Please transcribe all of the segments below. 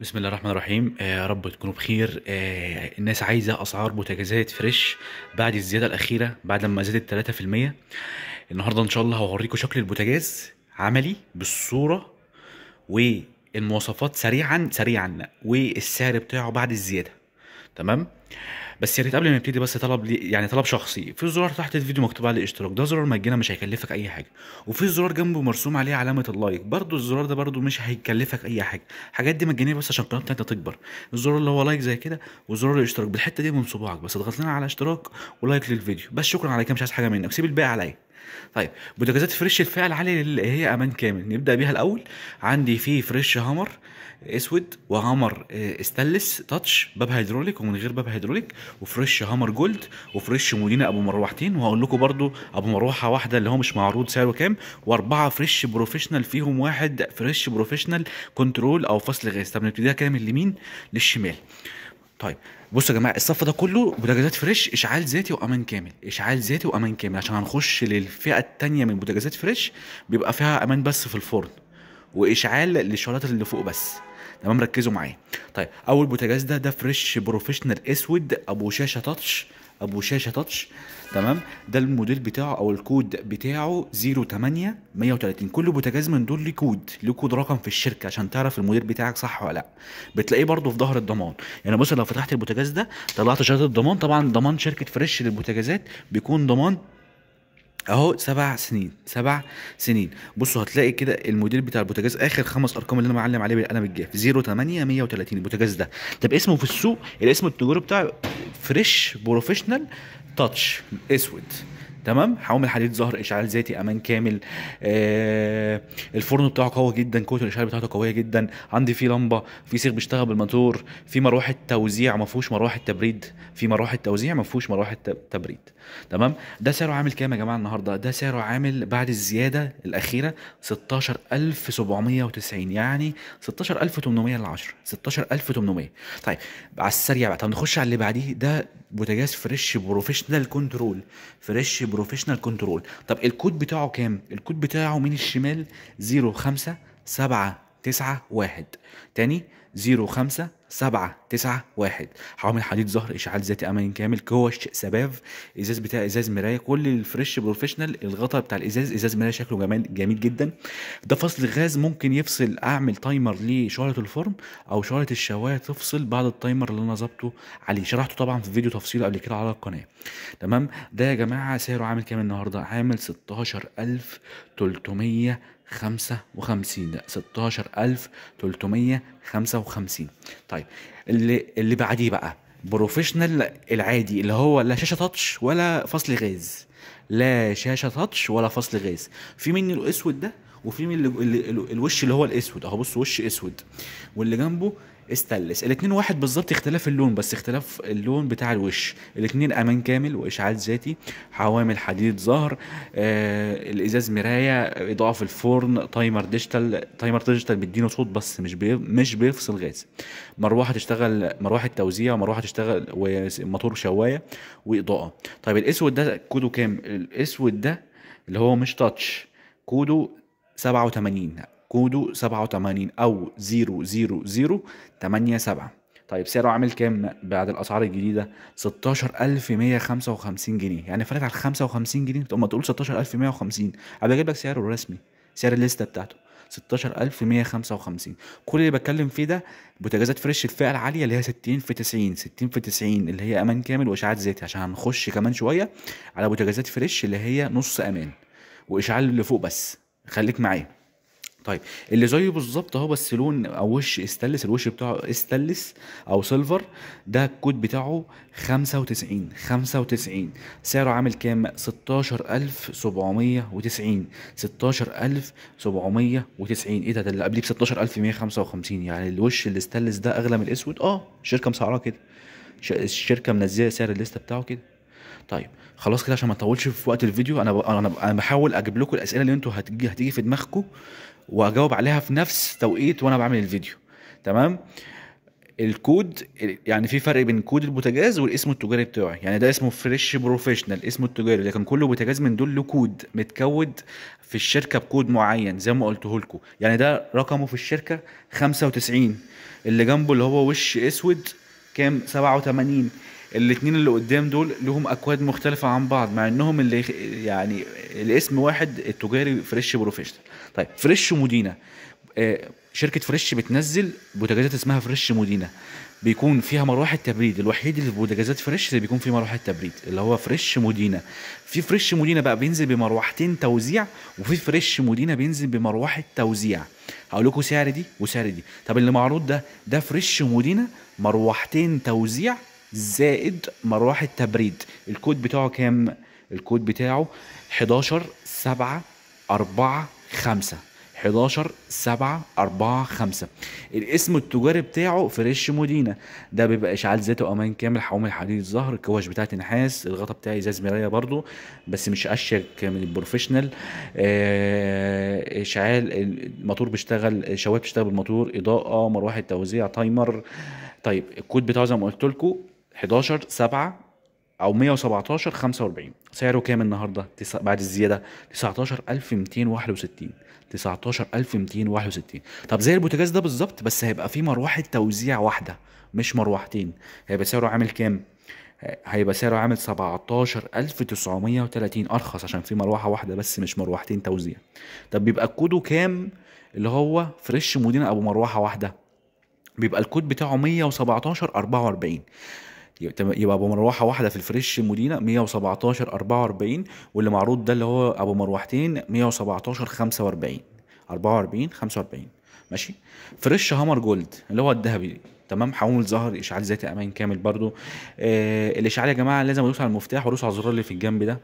بسم الله الرحمن الرحيم آه رب تكونوا بخير آه الناس عايزه اسعار بوتاجازات فريش بعد الزياده الاخيره بعد لما زادت 3% النهارده ان شاء الله هوريكم شكل البوتاجاز عملي بالصوره والمواصفات سريعا سريعا والسعر بتاعه بعد الزياده تمام بس يا ريت قبل ما نبتدي بس طلب لي يعني طلب شخصي في زرار تحت الفيديو مكتوب عليه اشتراك ده زرار مجانا مش هيكلفك اي حاجه وفي زرار جنبه مرسوم عليه علامه اللايك برضو الزرار ده برضو مش هيكلفك اي حاجه الحاجات دي مجانيه بس عشان القناه بتاعتنا تكبر الزرار اللي هو لايك زي كده وزرار الاشتراك بالحته دي من صباعك بس اضغط لنا على اشتراك ولايك للفيديو بس شكرا على كده مش عايز حاجه منك سيب الباقي عليا طيب بوتاجازات فريش الفعل علي اللي هي امان كامل نبدا بيها الاول عندي في فريش هامر اسود وهامر استلس آه، تاتش باب هيدروليك ومن غير باب هيدروليك وفريش هامر جولد وفريش مدينه ابو مروحتين وهقول لكم برضو ابو مروحه واحده اللي هو مش معروض سعره كام واربعه فريش بروفيشنال فيهم واحد فريش بروفيشنال كنترول او فصل غاز طب نبتديها كده من اليمين للشمال طيب بصوا يا جماعه الصف ده كله بوتاجازات فريش اشعال ذاتي وامان كامل اشعال ذاتي وامان كامل عشان هنخش للفئه الثانيه من بوتاجازات فريش بيبقى فيها امان بس في الفرن واشعال للشعلات اللي فوق بس تمام ركزوا معايا طيب اول بوتاجاز ده ده فريش بروفيشنال اسود ابو شاشه تاتش ابو شاشه تاتش تمام ده الموديل بتاعه او الكود بتاعه 08 130 كل بوتاجاز من دول ليه كود ليه كود رقم في الشركه عشان تعرف الموديل بتاعك صح ولا لا بتلاقيه برده في ظهر الضمان يعني مثلا لو فتحت البوتاجاز ده طلعت شهاده الضمان طبعا ضمان شركه فريش للبوتاجازات بيكون ضمان اهو سبع سنين سبع سنين بصوا هتلاقي كده الموديل بتاع البوتاجاز اخر خمس ارقام اللي انا معلم عليه بالقلم الجاف 08 130 البوتاجاز ده طب اسمه في السوق الاسم التجاري بتاعه فريش بروفيشنال تاتش اسود تمام حوامل حديد ظهر اشعال ذاتي امان كامل آه الفرن بتاعه قوي جدا كوت الاشعال بتاعته قويه جدا عندي فيه لمبه في سيخ بيشتغل بالماتور في مروحه توزيع ما فيهوش مروحه تبريد في مروحه توزيع ما فيهوش مروحه تبريد تمام ده سعره عامل كام يا جماعه النهارده ده سعره عامل بعد الزياده الاخيره 16790 يعني 16800 ل 10 16800 طيب على السريع بقى طب نخش على اللي بعديه ده بوتاجاز فريش بروفيشنال كنترول فريش برو بروفيشنال كنترول طب الكود بتاعه كام الكود بتاعه من الشمال 0 5 7 9 1 تاني 05 7 9 1 حوامل حديد ظهر اشعاع ذاتي امن كامل كوش سباف ازاز بتاع ازاز مرايه كل الفريش بروفيشنال الغطاء بتاع الازاز ازاز مرايه شكله جميل جميل جدا ده فصل غاز ممكن يفصل اعمل تايمر لشعله الفرن او شعله الشوايه تفصل بعد التايمر اللي انا ظبطه عليه شرحته طبعا في فيديو تفصيل قبل كده على القناه تمام ده يا جماعه سعره عامل كام النهارده عامل 16300 55 ده 16355 طيب اللي اللي بعديه بقى بروفيشنال العادي اللي هو لا شاشه تاتش ولا فصل غاز لا شاشه تاتش ولا فصل غاز في مني الاسود ده وفي من الوش اللي هو الاسود اهو بص وش اسود واللي جنبه استلس الاثنين واحد بالظبط اختلاف اللون بس اختلاف اللون بتاع الوش الاثنين امان كامل واشعاع ذاتي حوامل حديد ظهر آه الازاز مرايه اضاءه في الفرن تايمر ديجيتال تايمر ديجيتال بيدينه صوت بس مش بي... مش بيفصل غاز مروحه تشتغل مروحه توزيع مروحه تشتغل وموتور شوايه واضاءه طيب الاسود ده كوده كام الاسود ده اللي هو مش تاتش كوده 87 كودو 87 او 00087 طيب سعره عامل كام بعد الاسعار الجديده 16155 جنيه يعني فرقت على 55 جنيه تقوم ما تقول 16150 انا اجيب لك سعره الرسمي سعر الليسته بتاعته 16155 كل اللي بتكلم فيه ده بوتاجازات فريش الفئه العاليه اللي هي 60 في 90 60 في 90 اللي هي امان كامل واشعاعات ذاتي عشان هنخش كمان شويه على بوتاجازات فريش اللي هي نص امان واشعال اللي فوق بس خليك معايا طيب اللي زيه بالظبط اهو بس لون او وش استلس الوش بتاعه استلس او سيلفر ده الكود بتاعه 95 95 سعره عامل كام 16790 16790 ايه ده ده اللي قبليه ب 16155 يعني الوش الاستلس ده اغلى من الاسود اه الشركه مسعراه كده الشركه منزله سعر الليسته بتاعه كده طيب خلاص كده عشان ما اطولش في وقت الفيديو انا ب... انا ب... انا بحاول اجيب لكم الاسئله اللي انتوا هتجي هتيجي في دماغكم واجاوب عليها في نفس توقيت وانا بعمل الفيديو تمام الكود يعني في فرق بين كود البوتاجاز والاسم التجاري بتاعي يعني ده اسمه فريش بروفيشنال اسمه التجاري لكن كل بوتاجاز من دول له كود متكود في الشركه بكود معين زي ما قلته لكم يعني ده رقمه في الشركه 95 اللي جنبه اللي هو وش اسود كام 87 الاثنين اللي قدام دول لهم اكواد مختلفه عن بعض مع انهم اللي يعني الاسم واحد التجاري فريش بروفيشنال طيب فريش مدينه آه، شركه فريش بتنزل بوتجازات اسمها فريش مدينه بيكون فيها مروحه تبريد الوحيد اللي في بوتجازات فريش اللي بيكون فيه مروحه تبريد اللي هو فريش مدينه في فريش مدينه بقى بينزل بمروحتين توزيع وفي فريش مدينه بينزل بمروحه توزيع هقول لكم سعر دي وسعر دي طب اللي معروض ده ده فريش مدينه مروحتين توزيع زائد مروحة تبريد الكود بتاعه كام؟ الكود بتاعه 11 7 4 5 11 7 4 5 الاسم التجاري بتاعه فريش مودينا ده بيبقى اشعال ذاتي وامان كامل حوامل الحديد الظهر الكواش بتاعتي نحاس الغطا بتاعي ازاز مرايه برضو بس مش اشيك من البروفيشنال آه، اشعال الموتور بيشتغل شواب بتشتغل بالموتور اضاءه مروحه توزيع تايمر طيب الكود بتاعه زي ما قلت لكم 11 7 او 117 45 سعره كام النهارده بعد الزياده 19261 19261 طب زي البوتاجاز ده بالظبط بس هيبقى فيه مروحه توزيع واحده مش مروحتين هيبقى سعره عامل كام هيبقى سعره عامل 17930 ارخص عشان في مروحه واحده بس مش مروحتين توزيع طب بيبقى كوده كام اللي هو فريش مودينا ابو مروحه واحده بيبقى الكود بتاعه 117 44 يبقى ابو مروحه واحده في الفريش مدينه 117 44 واللي معروض ده اللي هو ابو مروحتين 117 45 44 45 ماشي فريش هامر جولد اللي هو الذهبي تمام حول ظهر اشعال ذاتي امان كامل برضو آه الاشعال يا جماعه لازم ادوس على المفتاح وادوس على الزرار اللي في الجنب ده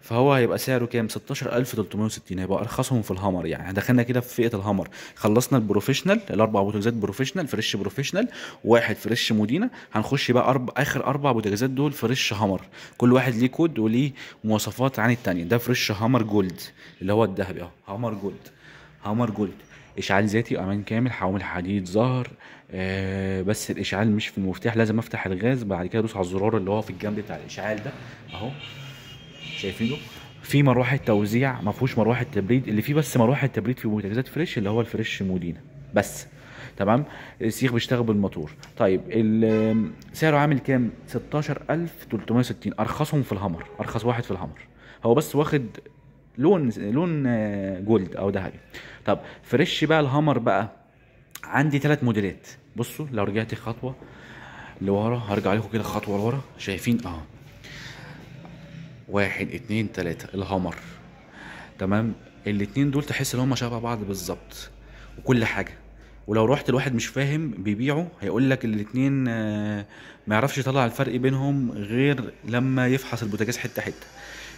فهو هيبقى سعره كام 16360 هيبقى ارخصهم في الهامر يعني دخلنا كده في فئه الهامر خلصنا البروفيشنال الاربع بوتجازات بروفيشنال فريش بروفيشنال واحد فريش مودينا هنخش بقى أرب... اخر اربع بوتجازات دول فريش هامر كل واحد ليه كود وليه مواصفات عن الثانيه ده فريش هامر جولد اللي هو الذهبي اهو هامر جولد هامر جولد اشعال ذاتي امان كامل حوامل حديد ظهر آه، بس الاشعال مش في المفتاح لازم افتح الغاز بعد كده ادوس على الزرار اللي هو في الجنب بتاع الاشعال ده اهو شايفينه في مروحه توزيع ما فيهوش مروحه تبريد اللي فيه بس مروحه تبريد في بوتاجازات فريش اللي هو الفريش مودينا بس تمام السيخ بيشتغل بالموتور طيب سعره عامل كام 16360 ارخصهم في الهامر ارخص واحد في الهامر هو بس واخد لون لون آه، جولد او ذهبي طب فريش بقى الهامر بقى عندي ثلاث موديلات بصوا لو رجعت خطوه لورا هرجع لكم كده خطوه لورا شايفين اه واحد اتنين تلاته الهمر تمام الاتنين دول تحس ان هم شبه بعض بالظبط وكل حاجه ولو رحت الواحد مش فاهم بيبيعه هيقول لك الاتنين آه، ما يعرفش يطلع الفرق بينهم غير لما يفحص البوتاجاز حته حته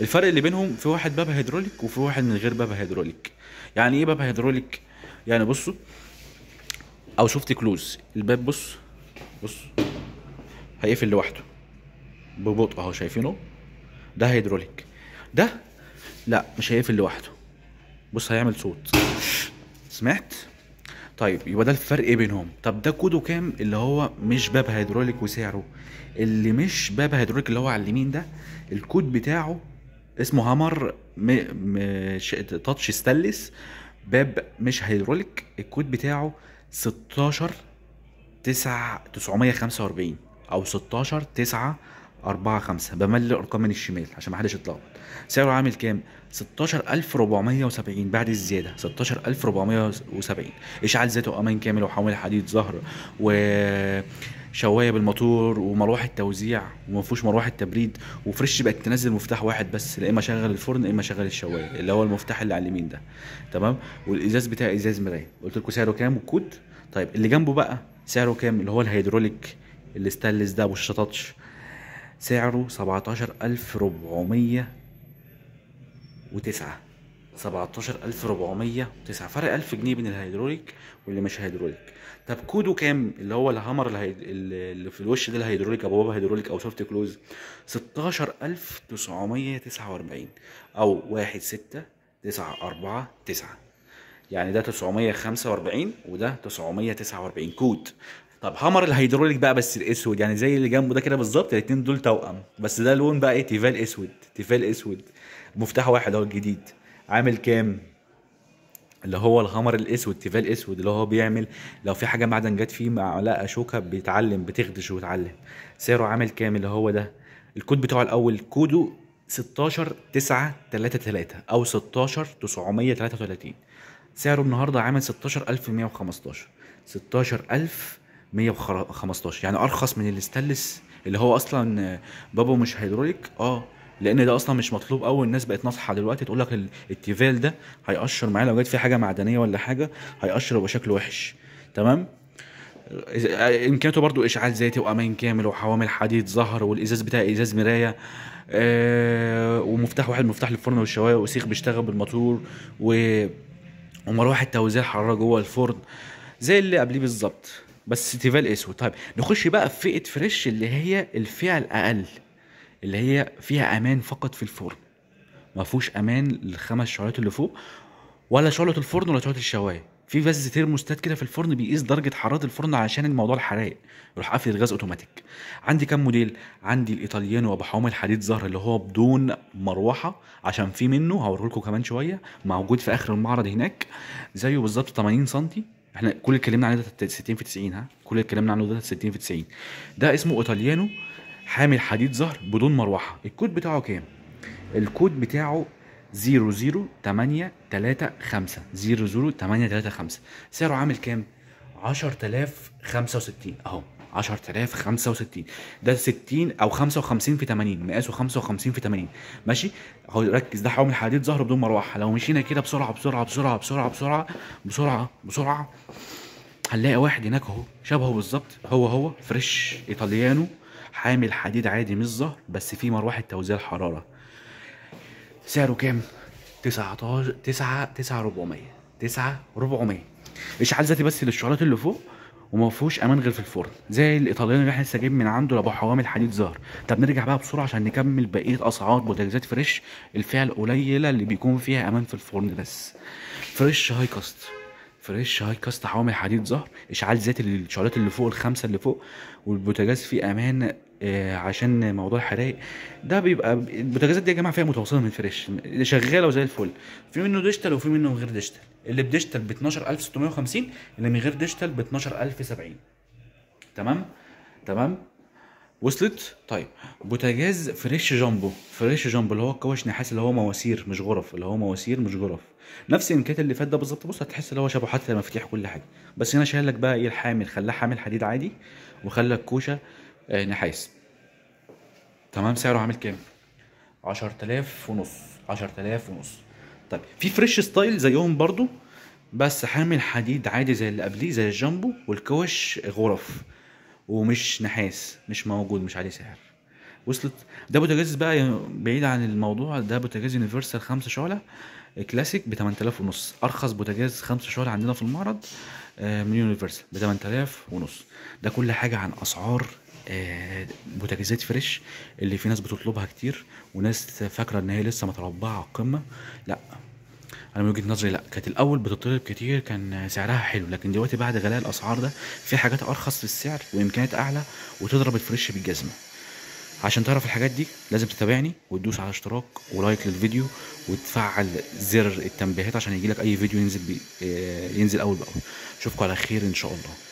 الفرق اللي بينهم في واحد باب هيدروليك وفي واحد من غير باب هيدروليك يعني ايه باب هيدروليك يعني بصوا او شفت كلوز الباب بص بص هيقفل لوحده ببطء اهو شايفينه ده هيدروليك ده لا مش هيقفل لوحده بص هيعمل صوت سمعت طيب يبقى ده الفرق إيه بينهم طب ده كوده كام اللي هو مش باب هيدروليك وسعره اللي مش باب هيدروليك اللي هو على اليمين ده الكود بتاعه اسمه هامر م... م... تاتش ستانلس باب مش هيدروليك الكود بتاعه 16 9 945 او 16 9 4 5 بملي الارقام من الشمال عشان ما حدش يتلخبط سعره عامل كام 16470 بعد الزياده 16470 اشعال ذاته امان كامل وحوامل حديد ظهر و شوايه بالموتور ومروحه توزيع وما فيهوش مروحه تبريد وفريش بقت تنزل مفتاح واحد بس يا اما شغل الفرن يا اما شغل الشوايه اللي هو المفتاح اللي على اليمين ده تمام والازاز بتاعي ازاز مرايه قلت لكم سعره كام والكود طيب اللي جنبه بقى سعره كام اللي هو الهيدروليك الستانلس ده والشططش سعره سبعتاشر ألف فرق 1000 جنيه بين الهيدروليك واللي مش هيدروليك طب كودو كام اللي هو الهامر اللي في الوش ده الهيدروليك أو بابا هيدروليك أو سوفت كلوز 16949 أو واحد ستة تسعة أربعة تسعة يعني ده 945 وده 949 كود طب همر الهيدروليك بقى بس الاسود يعني زي اللي جنبه ده كده بالظبط الاثنين دول توأم بس ده لون بقى ايه تيفال اسود تيفال اسود مفتاح واحد اهو الجديد عامل كام اللي هو الهمر الاسود تيفال اسود اللي هو بيعمل لو في حاجه معدن جت فيه معلقه شوكه بيتعلم بتخدش وتعلم سعره عامل كام اللي هو ده الكود بتاعه الاول كوده 16 9 3 3 او 16 933 سعره النهارده عامل 16115 16115 يعني ارخص من الاستلس اللي هو اصلا بابه مش هيدروليك اه لان ده اصلا مش مطلوب قوي الناس بقت ناصحه دلوقتي تقول لك التيفال ده هيقشر معايا لو جت فيه حاجه معدنيه ولا حاجه هيقشر يبقى شكله وحش تمام آه، امكانياته برضو اشعال ذاتي وامان كامل وحوامل حديد ظهر والازاز بتاع ازاز مرايه آه، ومفتاح واحد مفتاح للفرن والشوايه وسيخ بيشتغل بالموتور و ومروحه توزيع حراره جوه الفرن زي اللي قبليه بالظبط بس تيفال اسود طيب نخش بقى في فئه فريش اللي هي الفئه الاقل اللي هي فيها امان فقط في الفرن ما فيهوش امان للخمس شعلات اللي فوق ولا شعله الفرن ولا شعله الشوايه في فاز ثيرموستات كده في الفرن بيقيس درجه حراره الفرن عشان الموضوع الحرائق يروح قافل الغاز اوتوماتيك عندي كام موديل عندي الايطاليانو ابو حامل حديد زهر اللي هو بدون مروحه عشان في منه هوريهولكم كمان شويه موجود في اخر المعرض هناك زيه بالظبط 80 سم احنا كل اللي اتكلمنا عنه ده 60 في 90 ها كل اللي اتكلمنا عنه ده 60 في 90 ده اسمه ايطاليانو حامل حديد زهر بدون مروحه الكود بتاعه كام الكود بتاعه 00835 8 3 5 8 3 5 سعره عامل كام؟ 10065 اهو 10065 ده 60 او 55 في 80 مقاسه 55 في 80 ماشي اهو ركز ده حوامل حديد ظهر بدون مروحه لو مشينا كده بسرعه بسرعه بسرعه بسرعه بسرعه بسرعه بسرعه هنلاقي واحد هناك اهو شبهه بالظبط هو هو فريش ايطاليانو حامل حديد عادي مش ظهر بس فيه مروحه توزيع حراره سعره كام؟ 19 9 9 400 9 400 اشعال ذاتي بس للشعلات اللي فوق وما فيهوش امان غير في الفرن زي الايطاليان اللي احنا لسه من عنده لابو حوامل الحديد زهر طب نرجع بقى بسرعه عشان نكمل بقيه اسعار بوتاجازات فريش الفئه القليله اللي بيكون فيها امان في الفرن بس فريش هاي كاست فريش هاي كاست حوامل حديد زهر اشعال ذاتي للشعلات اللي فوق الخمسه اللي فوق والبوتاجاز فيه امان آه، عشان موضوع الحرايق ده بيبقى البوتاجازات دي يا جماعه فيها متوسطه من فريش شغاله وزي الفل في منه ديجيتال وفي منه غير ديجيتال اللي بديجيتال ب 12650 اللي من غير ديجيتال ب 12070 تمام تمام وصلت طيب بوتاجاز فريش جامبو فريش جامبو اللي هو الكوش نحاس اللي هو مواسير مش غرف اللي هو مواسير مش غرف نفس الامكانيات اللي فات ده بالظبط بص هتحس اللي هو شبه حتى مفاتيح كل حاجه بس هنا شايل لك بقى ايه الحامل خلاه حامل حديد عادي وخلى الكوشه آه، نحاس تمام سعره عامل كام 10000 ونص 10000 ونص طيب في فريش ستايل زيهم برضو بس حامل حديد عادي زي اللي قبليه زي الجامبو والكوش غرف ومش نحاس مش موجود مش عليه سعر وصلت ده بوتاجاز بقى بعيد عن الموضوع ده بوتاجاز يونيفرسال خمسة شعلة كلاسيك ب 8000 ونص ارخص بوتاجاز خمسة شعلة عندنا في المعرض آه، من يونيفرسال ب 8000 ونص ده كل حاجة عن اسعار آه، بوتاجازات فريش اللي في ناس بتطلبها كتير وناس فاكره ان هي لسه متربعه على القمه لا انا من وجهه نظري لا كانت الاول بتطلب كتير كان سعرها حلو لكن دلوقتي بعد غلاء الاسعار ده في حاجات ارخص في السعر وامكانيات اعلى وتضرب الفريش بالجزمه عشان تعرف الحاجات دي لازم تتابعني وتدوس على اشتراك ولايك للفيديو وتفعل زر التنبيهات عشان يجيلك اي فيديو ينزل بي آه، ينزل اول باول اشوفكم على خير ان شاء الله